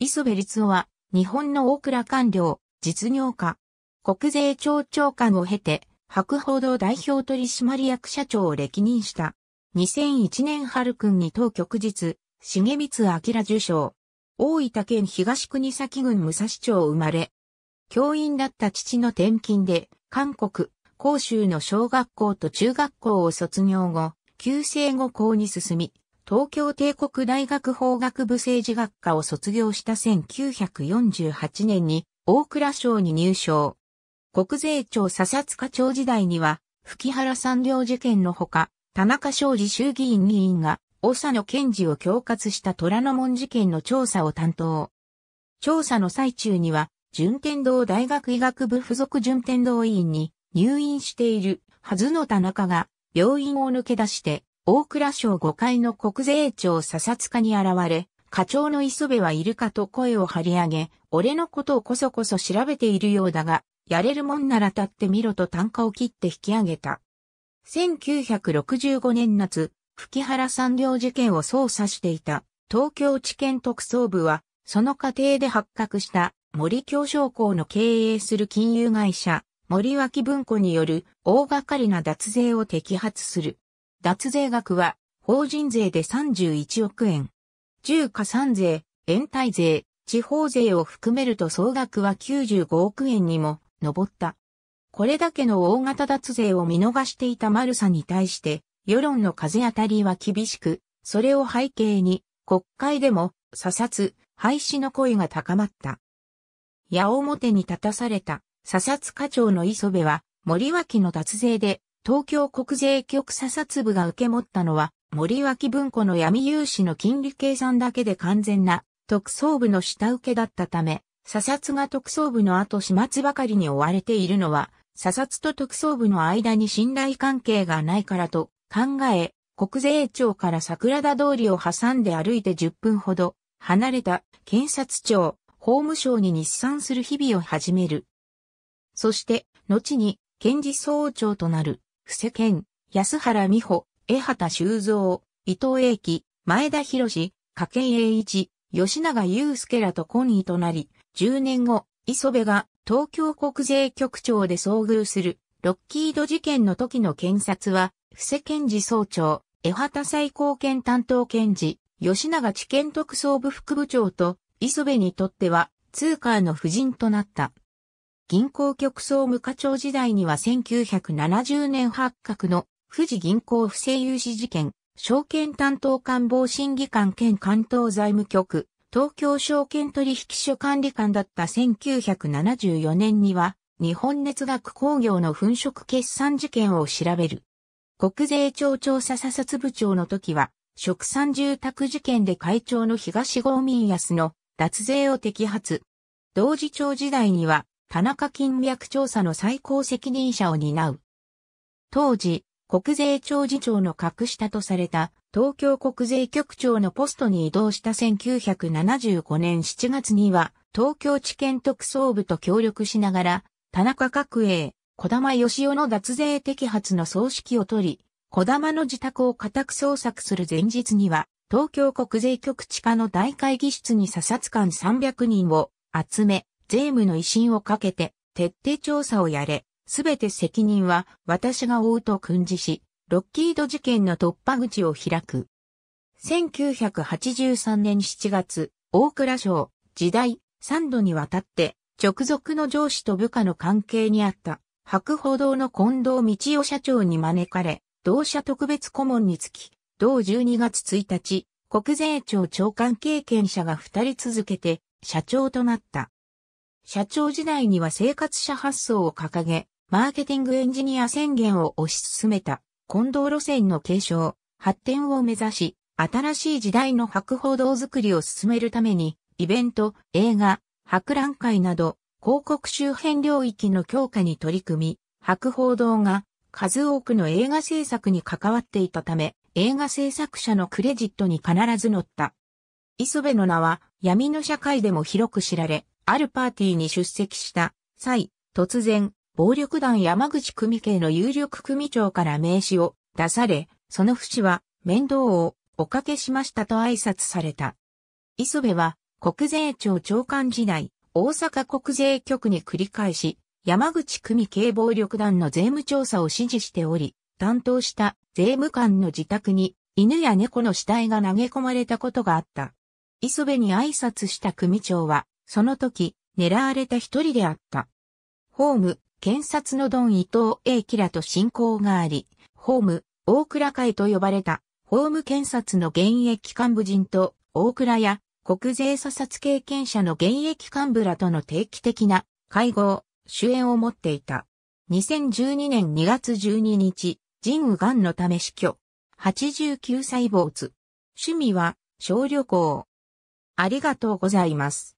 磯部律夫は、日本の大倉官僚、実業家、国税庁長官を経て、白報堂代表取締役社長を歴任した。2001年春君に当局日、重光明受賞。大分県東国崎郡武蔵町生まれ。教員だった父の転勤で、韓国、広州の小学校と中学校を卒業後、旧制後校に進み、東京帝国大学法学部政治学科を卒業した1948年に大蔵省に入省。国税庁査察課長時代には、吹原産業事件のほか、田中昌司衆議院議員が、長野検事を恐喝した虎ノ門事件の調査を担当。調査の最中には、順天堂大学医学部附属順天堂委院に入院しているはずの田中が病院を抜け出して大蔵省5階の国税庁査察課に現れ、課長の磯部はいるかと声を張り上げ、俺のことをこそこそ調べているようだが、やれるもんなら立ってみろと単価を切って引き上げた。1965年夏、吹原産業事件を捜査していた東京地検特捜部は、その過程で発覚した森京商工の経営する金融会社、森脇文庫による大掛かりな脱税を摘発する。脱税額は、法人税で31億円。重加算税、延滞税、地方税を含めると総額は95億円にも上った。これだけの大型脱税を見逃していたマルサに対して、世論の風当たりは厳しく、それを背景に、国会でも、査察、廃止の声が高まった。矢面に立たされた、査察課長の磯部は、森脇の脱税で東京国税局査察部が受け持ったのは、森脇文庫の闇融資の金利計算だけで完全な特捜部の下請けだったため、査察が特捜部の後始末ばかりに追われているのは、査察と特捜部の間に信頼関係がないからと考え、国税庁から桜田通りを挟んで歩いて10分ほど離れた検察庁、法務省に日産する日々を始める。そして、後に検事総長となる。布施健、安原美穂、江畑修造、伊藤英樹、前田博士、加計栄一、吉永祐介らとニーとなり、10年後、磯部が東京国税局長で遭遇する、ロッキード事件の時の検察は、布施検事総長、江畑最高検担当検事、吉永知見特捜部副部長と、磯部にとっては、通貨の夫人となった。銀行局総務課長時代には1970年発覚の富士銀行不正融資事件、証券担当官房審議官兼関東財務局、東京証券取引所管理官だった1974年には、日本熱学工業の粉飾決算事件を調べる。国税庁調査査察部長の時は、食産住宅事件で会長の東郷民安の脱税を摘発。同時庁時代には、田中金脈調査の最高責任者を担う。当時、国税庁次長の格下とされた東京国税局長のポストに移動した1975年7月には東京地検特捜部と協力しながら田中角栄、小玉義雄の脱税摘発の葬式を取り、小玉の自宅を家宅捜索する前日には東京国税局地下の大会議室に査察官300人を集め、税務の威信をかけて、徹底調査をやれ、すべて責任は私が負うと訓示し、ロッキード事件の突破口を開く。1983年7月、大倉省、時代、3度にわたって、直属の上司と部下の関係にあった、白報堂の近藤道夫社長に招かれ、同社特別顧問につき、同12月1日、国税庁長官経験者が2人続けて、社長となった。社長時代には生活者発想を掲げ、マーケティングエンジニア宣言を推し進めた、近藤路線の継承、発展を目指し、新しい時代の博報堂づくりを進めるために、イベント、映画、博覧会など、広告周辺領域の強化に取り組み、博報堂が数多くの映画制作に関わっていたため、映画制作者のクレジットに必ず載った。磯部の名は闇の社会でも広く知られ、あるパーティーに出席した際、突然、暴力団山口組系の有力組長から名刺を出され、その節は面倒をおかけしましたと挨拶された。磯部は国税庁長官時代、大阪国税局に繰り返し、山口組系暴力団の税務調査を指示しており、担当した税務官の自宅に犬や猫の死体が投げ込まれたことがあった。磯部に挨拶した組長は、その時、狙われた一人であった。ホーム、検察のドン伊藤英吉らと親交があり、ホーム、大倉会と呼ばれた、ホーム検察の現役幹部人と、大倉や国税査察経験者の現役幹部らとの定期的な会合、主演を持っていた。2012年2月12日、神右癌のため死去。89歳坊主。趣味は小旅行。ありがとうございます。